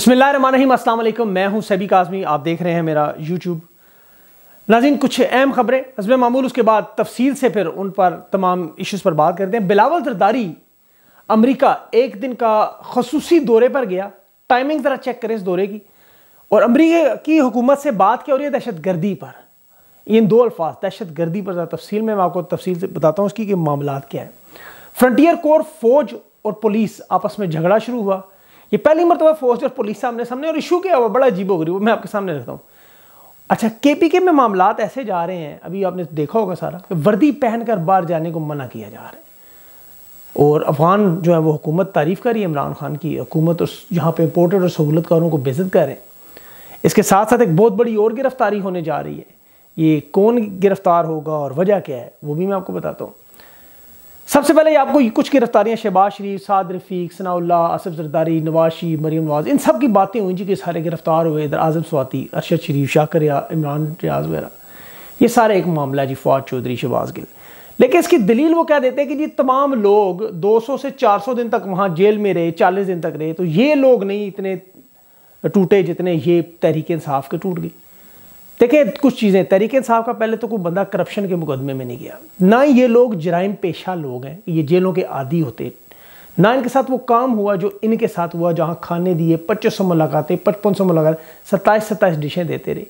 बसमिल अल्लाम मैं हूं सभी काजमी आप देख रहे हैं मेरा यूट्यूब नाजिन कुछ अहम खबरें हजब मामूल उसके बाद तफसील से फिर उन पर तमाम इश्यूज़ पर बात करते हैं बिलावल जरदारी अमरीका एक दिन का खसूसी दौरे पर गया टाइमिंग ज़रा चेक करें इस दौरे की और अमरीका की हुकूमत से बात क्या हो रही है दहशत गर्दी पर इन दो अल्फाज दहशत गर्दी पर ज़रा तफसील में मैं आपको तफसील से बताता हूँ उसकी कि मामला क्या है फ्रंटियर कोर फौज और पुलिस आपस में झगड़ा शुरू हुआ ये पहली मरतबा फौज और पुलिस सामने सामने और इशू क्या हुआ बड़ा अजीब हो गई वो मैं आपके सामने रखता हूँ अच्छा के पी के में मामला ऐसे जा रहे हैं अभी आपने देखा होगा सारा वर्दी पहनकर बाहर जाने को मना किया जा रहा है और अफगान जो है वो हुकूमत तारीफ़ कर रही है इमरान खान की हुकूमत और यहाँ पे इम्पोर्टेड और सहूलतकारों को बेजत कर रहे हैं इसके साथ साथ एक बहुत बड़ी और गिरफ्तारी होने जा रही है ये कौन गिरफ्तार होगा और वजह क्या है वो भी मैं आपको बताता हूँ सबसे पहले आपको कुछ गिरफ्तारियां शहबाज शरीफ साद रफीक सनाउल्ला आसफ जरदारी नवाशी मरीम नवाज इन सब की बातें हुई जी कि सारे गिरफ्तार हुए इधर आजम स्वाति अरशद शरीफ शाकर इमरान रियाज वगैरह ये सारा एक मामला जी फवाद चौधरी शहबाज गिल लेकिन इसकी दलील वो कह देते हैं कि ये तमाम लोग 200 से 400 दिन तक वहाँ जेल में रहे 40 दिन तक रहे तो ये लोग नहीं इतने टूटे जितने ये तहरीक इंसाफ के टूट गई देखिए कुछ चीज़ें तरीके साहब का पहले तो कोई बंदा करप्शन के मुकदमे में नहीं गया ना ये लोग जराइम पेशा लोग हैं ये जेलों के आदि होते ना इनके साथ वो काम हुआ जो इनके साथ हुआ जहाँ खाने दिए पच्चीस सौ मुलाकातें पचपन सौ मुलाकात सत्ताईस सत्ताईस डिशें देते रहे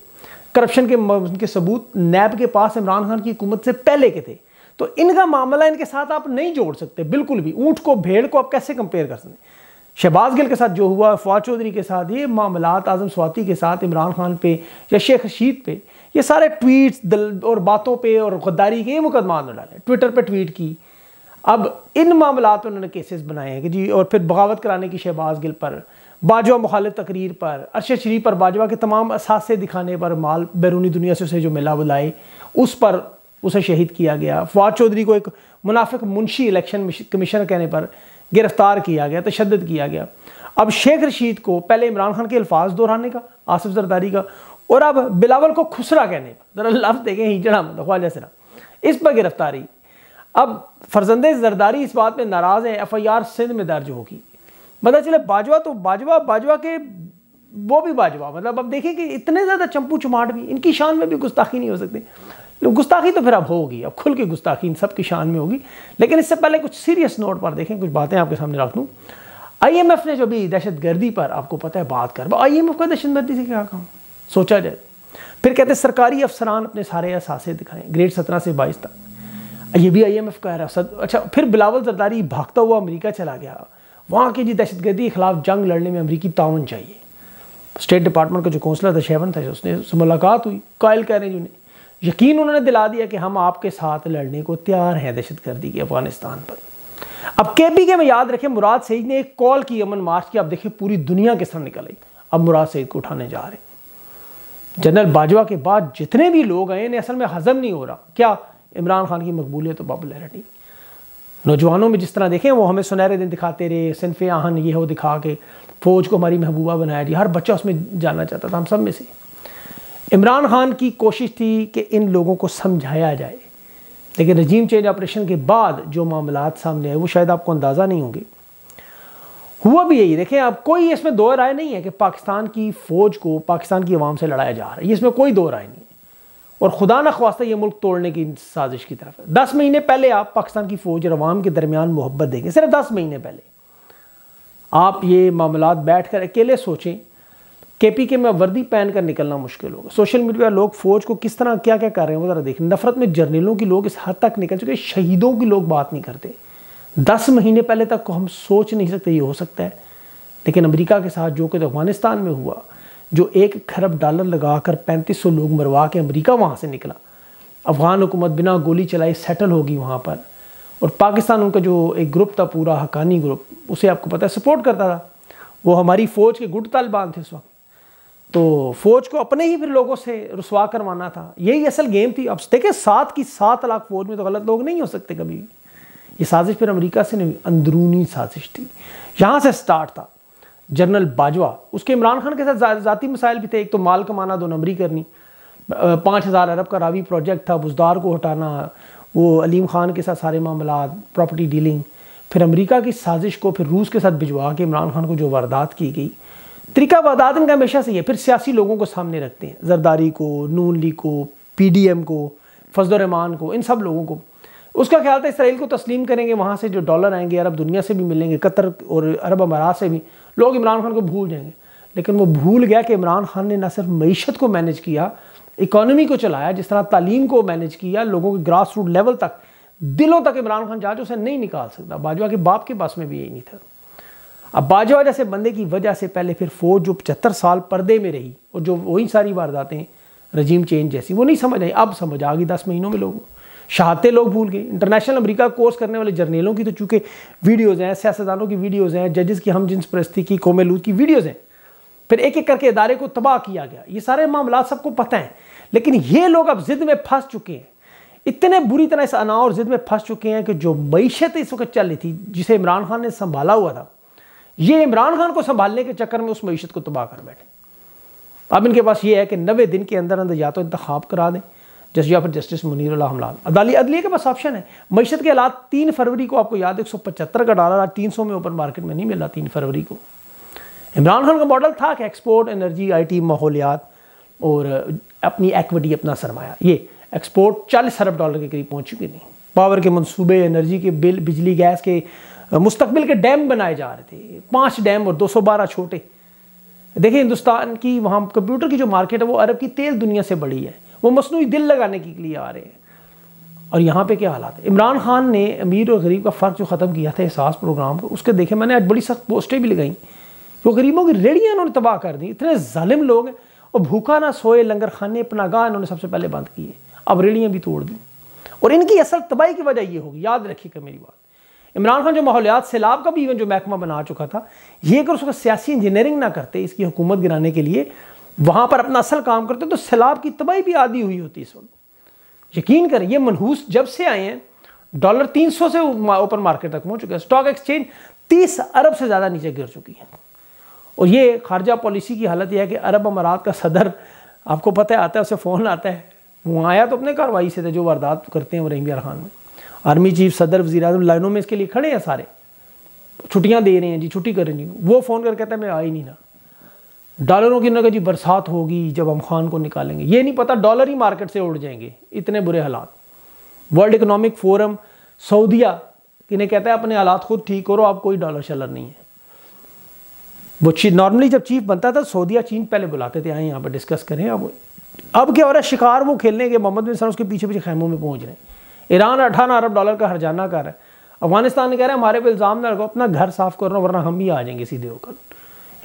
करप्शन के उनके सबूत नैब के पास इमरान खान की हुकूमत से पहले के थे तो इनका मामला इनके साथ आप नहीं जोड़ सकते बिल्कुल भी ऊँट को भेड़ को आप कैसे कंपेयर कर सकते शहबाज गिल के साथ जो हुआ फवाद चौधरी के साथ ये मामला आजम स्वाति के साथ इमरान खान पे या शेख रशीद पे ये सारे ट्वीट्स दल और बातों पे और गद्दारी के ये मुकदमा उन्होंने डाले ट्विटर पे ट्वीट की अब इन मामला में उन्होंने केसेस बनाए हैं कि जी और फिर बगावत कराने की शहबाज गिल पर बाजवा मुखाल तकरीर पर अरशद शरीफ पर बाजवा के तमाम असासे दिखाने पर माल बैरूनी दुनिया से उसे जो मिला बुलाए उस पर उसे शहीद किया गया फवाद चौधरी को एक मुनाफिक मुंशी इलेक्शन कमीशन कहने पर गिरफ्तार किया गया तशद किया गया अब शेख रशीद को पहले इमरान खान के अल्फाज दोहराने का आसिफ जरदारी का और अब बिलावल को खुसरा कहने का जरा लफ्ज़ देखें हिजड़ा मतलब ख्वाजा सिरा इस पर गिरफ्तारी अब फरजंद जरदारी इस बात पर नाराज़ है एफ आई आर सिंध में दर्ज होगी पता चले बाजवा तो बाजवा बाजवा के वो भी बाजवा मतलब अब देखें कि इतने ज़्यादा चंपू चमाट भी इनकी शान में भी गुस्ताखी नहीं हो सकती तो गुस्ताखी तो फिर अब होगी अब खुल के गुस्ताखी इन सब की शान में होगी लेकिन इससे पहले कुछ सीरियस नोट पर देखें कुछ बातें आपके सामने रख दूँ आईएमएफ ने जो भी दहशत गर्दी पर आपको पता है बात कर आईएमएफ का दहशत गर्दी से क्या कहूँ सोचा जाए फिर कहते हैं सरकारी अफसरान अपने सारे असासे दिखाएं ग्रेड सत्रह से बाईस तक ये भी आई एफ का है अच्छा फिर बिलावल जरदारी भागता हुआ अमरीका चला गया वहाँ की जी दहशत गर्दी के खिलाफ जंग लड़ने में अमरीकी ताउन चाहिए स्टेट डिपार्टमेंट का जो कौंसलर था शेवन था उसने मुलाकात हुई कायल कैरेज उन्हें यकीन उन्होंने दिला दिया कि हम आपके साथ लड़ने को तैयार हैं दहशत गर्दी की अफगानिस्तान पर अब के पी के में याद रखें मुराद सईद ने एक कॉल की अमन मार्च की आप देखिए पूरी दुनिया किस तरह निकल आई अब मुराद सईद को उठाने जा रहे जनरल बाजवा के बाद जितने भी लोग आए इन्हें असल में हजम नहीं हो रहा क्या इमरान खान की मकबूलियत तो पॉपुलरिटी नौजवानों में जिस तरह देखें वो हमें सुनहरे दिन दिखाते रहे सिनफे आहन ये हो दिखा के फौज को हमारी महबूबा बनाया जी हर बच्चा उसमें जाना चाहता था हम सब में से इमरान खान की कोशिश थी कि इन लोगों को समझाया जाए लेकिन रजीम चेंज ऑपरेशन के बाद जो मामला सामने आए वो शायद आपको अंदाज़ा नहीं होंगे हुआ भी यही देखें आप कोई इसमें दो राय नहीं है कि पाकिस्तान की फ़ौज को पाकिस्तान की आवाम से लड़ाया जा रहा है इसमें कोई दो राय नहीं है और खुदा न खवास्ता ये मुल्क तोड़ने की साजिश की तरफ है दस महीने पहले आप पाकिस्तान की फ़ौज और अवाम के दरमियान मोहब्बत देंगे सिर्फ दस महीने पहले आप ये मामला बैठ कर अकेले सोचें पी के में वर्दी पहन कर निकलना मुश्किल होगा सोशल मीडिया लोग फौज को किस तरह क्या क्या कर रहे हैं वो ज़रा देखें नफरत में जर्नलों की लोग इस हद तक निकल चुके शहीदों की लोग बात नहीं करते दस महीने पहले तक को हम सोच नहीं सकते ये हो सकता है लेकिन अमेरिका के साथ जो कुछ अफगानिस्तान में हुआ जो एक खरब डॉलर लगा कर पैंतीस सौ लोग मरवा के अमरीका वहाँ से निकला अफगान हुकूमत बिना गोली चलाए सेटल होगी वहाँ पर और पाकिस्तान उनका जो एक ग्रुप था पूरा हकानी ग्रुप उसे आपको पता है सपोर्ट करता था वो हमारी फ़ौज के गुट तालिबान थे उस वक्त तो फौज को अपने ही फिर लोगों से रसवा करवाना था यही असल गेम थी अब देखें सात की सात लाख फौज में तो गलत लोग नहीं हो सकते कभी ये साजिश फिर अमेरिका से नहीं अंदरूनी साजिश थी यहाँ से स्टार्ट था जनरल बाजवा उसके इमरान खान के साथ जा, जाती मसाइल भी थे एक तो माल कमाना दो नंबरी करनी पाँच हज़ार अरब का रावी प्रोजेक्ट था बुजदार को हटाना वो अलीम खान के साथ सारे मामला प्रॉपर्टी डीलिंग फिर अमेरिका की साजिश को फिर रूस के साथ भिजवा के इमरान खान को जो वारदात की गई तरीका वादातन का हमेशा सही है फिर सियासी लोगों को सामने रखते हैं जरदारी को नून लीग को पीडीएम को फजलरहमान को इन सब लोगों को उसका ख्याल था इसराइल को तस्लीम करेंगे वहाँ से जो डॉलर आएंगे अरब दुनिया से भी मिलेंगे कतर और अरब अमारात से भी लोग इमरान खान को भूल जाएंगे लेकिन वो भूल गया कि इमरान खान ने ना सिर्फ मीशत को मैनेज किया इकानमी को चलाया जिस तरह तालीम को मैनेज किया लोगों के ग्रास रूट लेवल तक दिलों तक इमरान खान जा उसे नहीं निकाल सकता बाजवा के बाप के पास में भी यही नहीं था अब बाजवा जैसे बंदे की वजह से पहले फिर फौज जो पचहत्तर साल पर्दे में रही और जो वही सारी वारदातें रजीम चेंज जैसी वो नहीं समझ आई अब समझ आ गई दस महीनों में लोगों शहादतें लोग भूल गए इंटरनेशनल अमेरिका कोर्स करने वाले जर्नलों की तो चूंकि वीडियोज़ हैं सियासतदानों की वीडियोज़ हैं जजेस की हम जिन परस्ती की कोमेलूद की वीडियोज़ हैं फिर एक एक करके इदारे को तबाह किया गया ये सारे मामला सबको पता हैं लेकिन ये लोग अब ज़िद में फंस चुके हैं इतने बुरी तरह इस अना और ज़िद में फंस चुके हैं कि जो मीशत इस वक्त चल रही थी जिसे इमरान खान ने संभाला हुआ था ये इमरान खान को संभालने के चक्कर में उस मीशत को तबाह कर बैठे अब इनके पास ये है कि नबे दिन के अंदर अंदर या तो इंतखब करा दें जस या फिर जस्टिस मुनीर हमलाल अदाली अदलिया के पास ऑप्शन है मीशत के हालात तीन फरवरी को आपको याद एक सौ पचहत्तर का डॉलर आज तीन सौ में ओपन मार्केट में नहीं मिला तीन फरवरी को इमरान खान का मॉडल था कि एक्सपोर्ट एनर्जी आई टी माहौलियात और अपनी एक्विटी अपना सरमाया ये एक्सपोर्ट चालीस अरब डॉलर के करीब पहुँच चुकी थी पावर के मनसूबे एनर्जी के बिल बिजली गैस के मुस्तबिल के डैम बनाए जा रहे थे पाँच डैम और 212 छोटे देखिए हिंदुस्तान की वहाँ कंप्यूटर की जो मार्केट है वो अरब की तेल दुनिया से बड़ी है वो मसनू दिल लगाने के लिए आ रहे हैं और यहाँ पे क्या हालात है इमरान खान ने अमीर और गरीब का फ़र्क जो ख़त्म किया था एहसास प्रोग्राम को उसके देखे मैंने आज बड़ी सख्त पोस्टें भी लगाई वो गरीबों की रेड़ियाँ उन्होंने तबाह कर दी इतने ालिम लोग हैं और भूखा ना सोए लंगर खाने अपना गाह इन्होंने सबसे पहले बंद किए अब रेड़ियाँ भी तोड़ दी और इनकी असल तबाही की वजह ये होगी याद रखिएगा मेरी बात इमरान खान जो माहौलियात सैलाब का भी इवन जो महकमा बना चुका था ये अगर उसका सियासी इंजीनियरिंग ना करते इसकी हुकूमत गिराने के लिए वहाँ पर अपना असल काम करते तो सैलाब की तबाही भी आदि हुई होती इस वक्त यकीन करें ये मनहूस जब से आए हैं डॉलर 300 से ओपन मार्केट तक पहुँच चुके हैं स्टॉक एक्सचेंज 30 अरब से ज़्यादा नीचे गिर चुकी है और ये खारजा पॉलिसी की हालत यह है कि अरब अमारात का सदर आपको पता है आता है उसे फ़ोन आता है वो आया तो अपने कार्रवाई से थे जो वारदात करते हैं वो रहीम खान में आर्मी चीफ सदर वजी अजम लाइनों में इसके लिए खड़े हैं सारे छुट्टियाँ दे रहे हैं जी छुट्टी कर करें जी वो फ़ोन कर कहता है मैं आई नहीं ना डॉलरों की नगर जी बरसात होगी जब हम खान को निकालेंगे ये नहीं पता डॉलर ही मार्केट से उड़ जाएंगे इतने बुरे हालात वर्ल्ड इकोनॉमिक फोरम सऊदिया इन्हें कहता है अपने हालात खुद ठीक करो आप कोई डॉलर शलर नहीं है वो चीज नॉर्मली जब चीफ बनता था सऊदिया चीन पहले बुलाते थे आए यहाँ पर डिस्कस करें अब अब क्या हो रहा है शिकार वो खेलने के मोहम्मद बिन सर उसके पीछे पीछे खैमों में पहुँच रहे हैं ईरान अठारह अरब डॉलर का हरजाना कर रहा है अफगानिस्तान कह रहा है हमारे पे इल्ज़ाम ना अपना घर साफ करो वरना हम भी आ जाएंगे सीधे होकर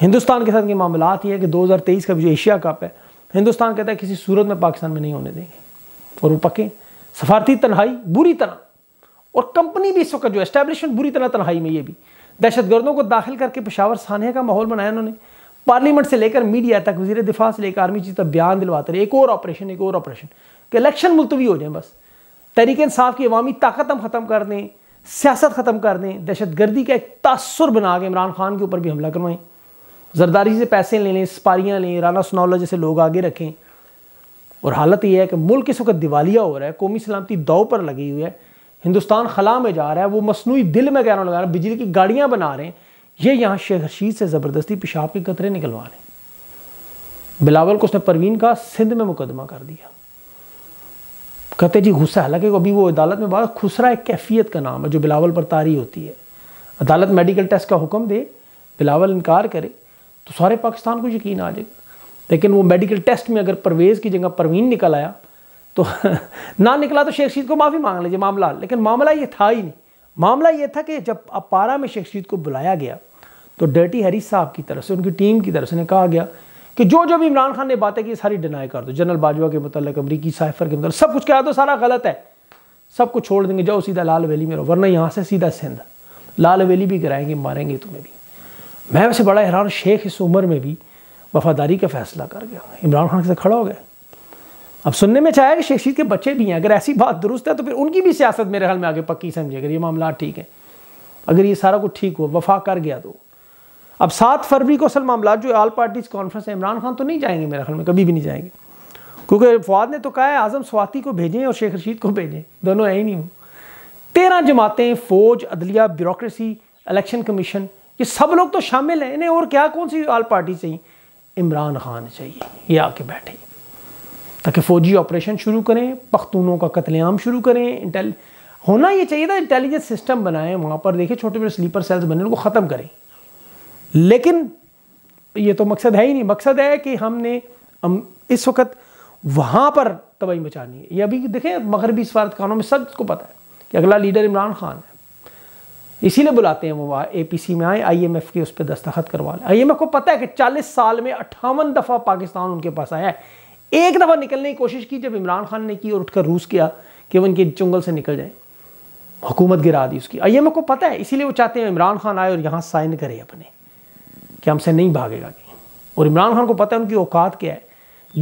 हिंदुस्तान के साथ के मामला ये है कि तेईस का जो एशिया कप है हिंदुस्तान कहता है किसी सूरत में पाकिस्तान में नहीं होने देंगे और वो पके सफारती तनहाई बुरी तरह और कंपनी भी इस वक्त जो एस्टेब्लिशमेंट बुरी तरह तनहाई में ये भी दहशत गर्दों को दाखिल करके पेशावर सानिया का माहौल बनाया उन्होंने पार्लियामेंट से लेकर मीडिया तक वजी दिफा से लेकर आर्मी चीज तक बयान दिलवाते रहे एक और ऑपरेशन एक और ऑपरेशन कि इलेक्शन मुलतवी हो जाए बस तरीक इंसाफ की अवामी ताकत हम ख़त्म कर दें सियासत ख़त्म कर दें दहशत गर्दी का एक तासर बना के इमरान खान के ऊपर भी हमला करवाएं जरदारी से पैसे ले लें सिपारियाँ लें राना सनौला जैसे लोग आगे रखें और हालत यह है कि मुल्क इस वक्त दिवालिया हो रहा है कौमी सलामती दौ पर लगी हुई है हिंदुस्तान खला में जा रहा है वो मसनू दिल में कहना लगा रहा है बिजली की गाड़ियाँ बना रहे हैं ये यहाँ शेख रशीद से ज़बरदस्ती पेशाब के कतरे निकलवा रहे हैं बिलावल को उसने परवीन का सिंध में मुकदमा कर दिया कहते जी गुस्सा हालांकि अभी वो अदालत में बहुत खुसरा एक कैफियत का नाम है जो बिलावल पर तारी होती है अदालत मेडिकल टेस्ट का हुक्म दे बिलावल इनकार करे तो सारे पाकिस्तान को यकीन आ जाएगा लेकिन वो मेडिकल टेस्ट में अगर परवेज़ की जगह परवीन निकल आया तो ना निकला तो शेख शीद को माफ़ी मांग लीजिए मामला लेकिन मामला ये था ही नहीं मामला ये था कि जब अपारा में शेख शीद को बुलाया गया तो डर्टी हरी साहब की तरफ से उनकी टीम की तरफ से कहा गया कि जो जो भी इमरान खान ने बातें की सारी डिनाई कर दो जनरल बाजवा के मतलब अमरीकी साइफर के मतलब सब कुछ कह तो सारा गलत है सब कुछ छोड़ देंगे जाओ सीधा लाल वैली में रहो वरना यहाँ से सीधा सिंध लाल वैली भी कराएंगे मारेंगे तुम्हें भी मैं वैसे बड़ा हैरान शेख इस उम्र में भी वफादारी का फैसला कर गया इमरान खान से खड़ा हो गया अब सुनने में चाहे अच्छा कि शेख शीद के बच्चे भी हैं अगर ऐसी बात दुरुस्त है तो फिर उनकी भी सियासत मेरे ख्याल में आगे पक्की समझे अगर ये मामला ठीक है अगर ये सारा कुछ ठीक हो वफा कर गया तो अब सात फरवरी को असल मामला जो आल पार्टीज कॉन्फ्रेंस है इमरान खान तो नहीं जाएंगे मेरे ख्याल में कभी भी नहीं जाएंगे क्योंकि फवाद ने तो कहा है आज़म स्वाति को भेजें और शेख रशीद को भेजें दोनों है ही नहीं हूँ तेरह जमातें फ़ौज अदलिया ब्यूरोसी इलेक्शन कमीशन ये सब लोग तो शामिल हैं इन्हें और क्या कौन सी आल पार्टी चाहिए इमरान खान चाहिए ये आके बैठे ताकि फ़ौजी ऑपरेशन शुरू करें पख्तूनों का कत्लेआम शुरू करें इंटेल होना ये चाहिए था इंटेलिजेंस सिस्टम बनाएं वहाँ पर देखें छोटे मोटे स्लीपर सेल्स बने उनको ख़त्म करें लेकिन ये तो मकसद है ही नहीं मकसद है कि हमने इस वक्त वहाँ पर तबाही मचानी है ये अभी देखें मगरबी खानों में सबको पता है कि अगला लीडर इमरान खान है इसीलिए बुलाते हैं वो ए पी सी में आए आई एम एफ़ के उस पर दस्तखत करवा लें आई एम एफ़ को पता है कि चालीस साल में अट्ठावन दफ़ा पाकिस्तान उनके पास आया है एक दफ़ा निकलने की कोशिश की जब इमरान खान ने की और उठकर रूस किया कि वो इनके चुंगल से निकल जाए हुकूमत गिरा दी उसकी आई एम एफ़ को पता है इसीलिए वो चाहते हैं इमरान खान आए और यहाँ साइन करे अपने कि हमसे नहीं भागेगा और इमरान खान को पता है उनकी औकात क्या है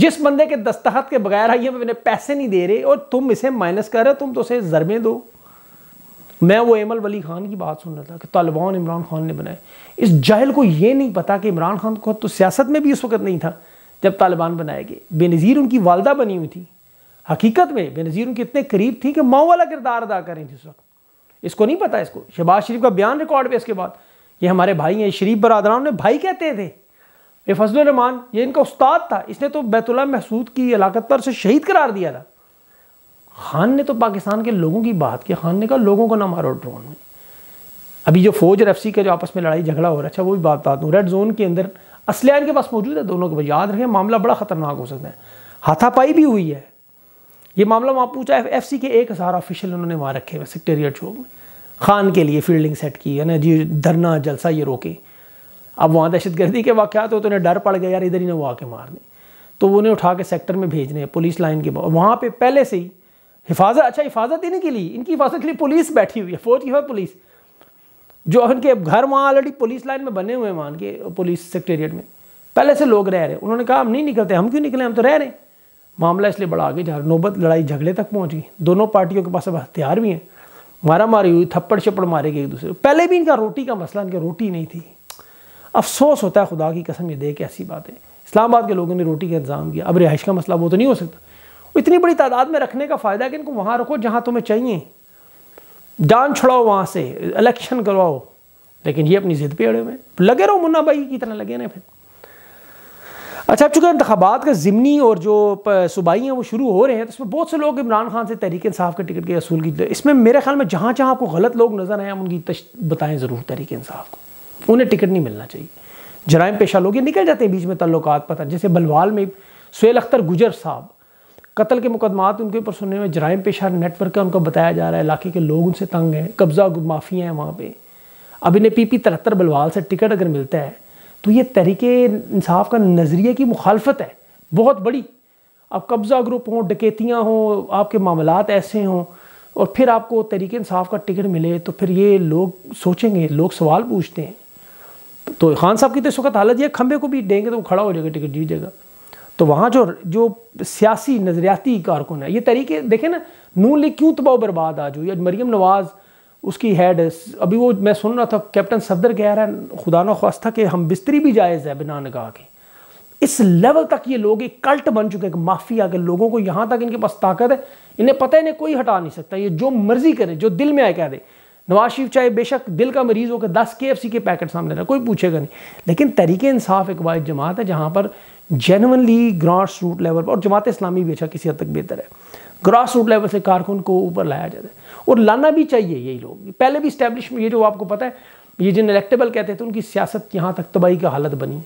जिस बंदे के दस्तखत के बगैर आइए मैंने पैसे नहीं दे रहे और तुम इसे माइनस कर रहे हो तुम तो उसे जरमें दो मैं वो एमल वली खान की बात सुन रहा था कि तालिबान इमरान खान ने बनाए इस जाहिल को ये नहीं पता कि इमरान खान को तो सियासत में भी उस वक्त नहीं था जब तालिबान बनाए गए बेनज़ीर उनकी वालदा बनी हुई थी हकीकत में बेनज़ीर उनके इतने करीब थी कि माओ वाला किरदार अदा करें थी उस वक्त इसको नहीं पता इसको शहबाज शरीफ का बयान रिकॉर्ड पर इसके बाद ये हमारे भाई हैं शरीफ बरदरान ने भाई कहते थे ये फजल रहमान ये इनका उस्ताद था इसने तो बैतुल्ला महसूद की हलाकत पर से शहीद करार दिया था खान ने तो पाकिस्तान के लोगों की बात की खान ने कहा लोगों को ना मारो ड्रोन में अभी जो फौज और एफ सी का जो आपस में लड़ाई झगड़ा हो रहा है अच्छा वो भी बात बता दूँ रेड जोन के अंदर असलिया इनके पास मौजूद है दोनों के पास याद रखें मामला बड़ा ख़तरनाक हो सकता है हाथापाई भी हुई है ये मामला वहाँ पूछा एफ सी के एक हज़ार ऑफिशियल उन्होंने वहाँ रखे हुए सेक्टेरियट चौक में खान के लिए फील्डिंग सेट की है ना जी धरना जलसा ये रोके अब वहाँ दहशत गर्दी के वाक़ात हो तो उन्हें डर पड़ गया यार इधर ही ना वो आके मार दें तो उन्हें उठा के सेक्टर में भेजने पुलिस लाइन के वहाँ पर पहले से ही हिफाजत अच्छा हिफाजत देने के लिए इनकी हिफाजत के लिए पुलिस बैठी हुई है फौज की पुलिस जो इनके घर वहाँ ऑलरेडी पुलिस लाइन में बने हुए हैं वहाँ के पुलिस सेक्रेटेरिएट में पहले से लोग रह रहे हैं उन्होंने कहा हम नहीं निकलते हम क्यों निकले हम तो रह रहे हैं मामला इसलिए बड़ा आगे जा रहा नौबत लड़ाई झगड़े तक पहुँच गई दोनों पार्टियों के पास अब हथियार भी हैं मारा मारी हुई थप्पड़ छप्पड़ मारे गए एक दूसरे को पहले भी इनका रोटी का मसला इनकी रोटी नहीं थी अफसोस होता है खुदा की कसम ये देख ऐसी बात है इस्लामाबाद के लोगों ने रोटी का इंतजाम किया अब रिहाइश का मसला वो तो नहीं हो सकता इतनी बड़ी तादाद में रखने का फ़ायदा है कि इनको वहाँ रखो जहाँ तुम्हें चाहिए जान छुड़ाओ वहाँ से इलेक्शन करवाओ लेकिन ये अपनी ज़िद पे अड़े हुए लगे रहो मुन्ना भाई की तरह लगे ना फिर अच्छा अब चूँकि इंतबात का ज़मनी और जो सूबाई हैं वो शुरू हो रहे हैं तो इसमें बहुत से लोग इमरान खान से तहरीक इंसाफ के टिकट के असूल की इसमें मेरे ख्याल में जहाँ जहाँ आपको गलत लोग नज़र आए हम उनकी बताएं ज़रूर तहरीक इंसाफ को उन्हें टिकट नहीं मिलना चाहिए जराइम पेशा लोग ये निकल जाते हैं बीच में तल्लुक पता जैसे बलवाल में सुल अख्तर गुजर साहब कत्ल के मुकदमात उनके ऊपर सुनने में जराइम पेशा नेटवर्क का उनको बताया जा रहा है इलाके के लोग उनसे तंग हैं कब्ज़ा माफिया हैं वहाँ पर अब इन्हें पी पी तिहत्तर बलवाल से टिकट अगर मिलता है तो ये तरीक़े इंसाफ का नज़रिए की मुखालफत है बहुत बड़ी अब कब्ज़ा ग्रुप हों डकैतियाँ हों आपके मामलात ऐसे हों और फिर आपको तरीके इंसाफ का टिकट मिले तो फिर ये लोग सोचेंगे लोग सवाल पूछते हैं तो खान साहब की तो इस वक्त हालत यह खंबे को भी देंगे तो वो खड़ा हो जाएगा टिकट जीत जाएगा तो वहाँ जो जो सियासी नज़रियाती कारकुन है ये तरीके देखें ना नू लीग क्यों तबाह बर्बाद आज हुई आज मरीम नवाज़ उसकी हेड अभी वो मैं सुन रहा था कैप्टन सफदर कह रहा है खुदा न खास्ता कि हम बिस्तरी भी जायज़ है बिना नगाह के इस लेवल तक ये लोग एक कल्ट बन चुके हैं माफिया के लोगों को यहाँ तक इनके पास ताकत है इन्हें पता है इन्हें कोई हटा नहीं सकता ये जो मर्जी करे जो दिल में आए कह दे नवाज शरीफ चाहे बेशक दिल का मरीज होकर दस के एफ सी के पैकेट सामने रहा कोई पूछेगा नहीं लेकिन तरीके इंसाफ एक वाद जमात है जहाँ पर जेनवनली ग्रास रूट लेवल पर और जमात इस्लामी अच्छा किसी हद तक बेहतर है ग्रास रूट लेवल से कारकुन को ऊपर लाया जाता है और लाना भी चाहिए यही लोग पहले भी स्टैब्लिश ये जो आपको पता है ये जिन इलेक्टेबल कहते थे तो उनकी सियासत यहाँ तक तबाही का हालत बनी है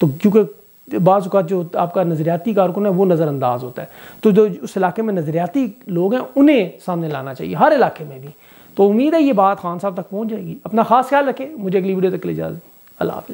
तो क्योंकि बाज़ का जो आपका नज़रियाती कारकुन है वो नज़रअंदाज होता है तो जो उस इलाके में नज़रियाती लोग हैं उन्हें सामने लाना चाहिए हर इलाके में भी तो उम्मीद है ये बात खान साहब तक पहुँच जाएगी अपना खास ख्याल रखें मुझे अगली वीडियो तक के लिए इजाज़त अल्लाह हाफ़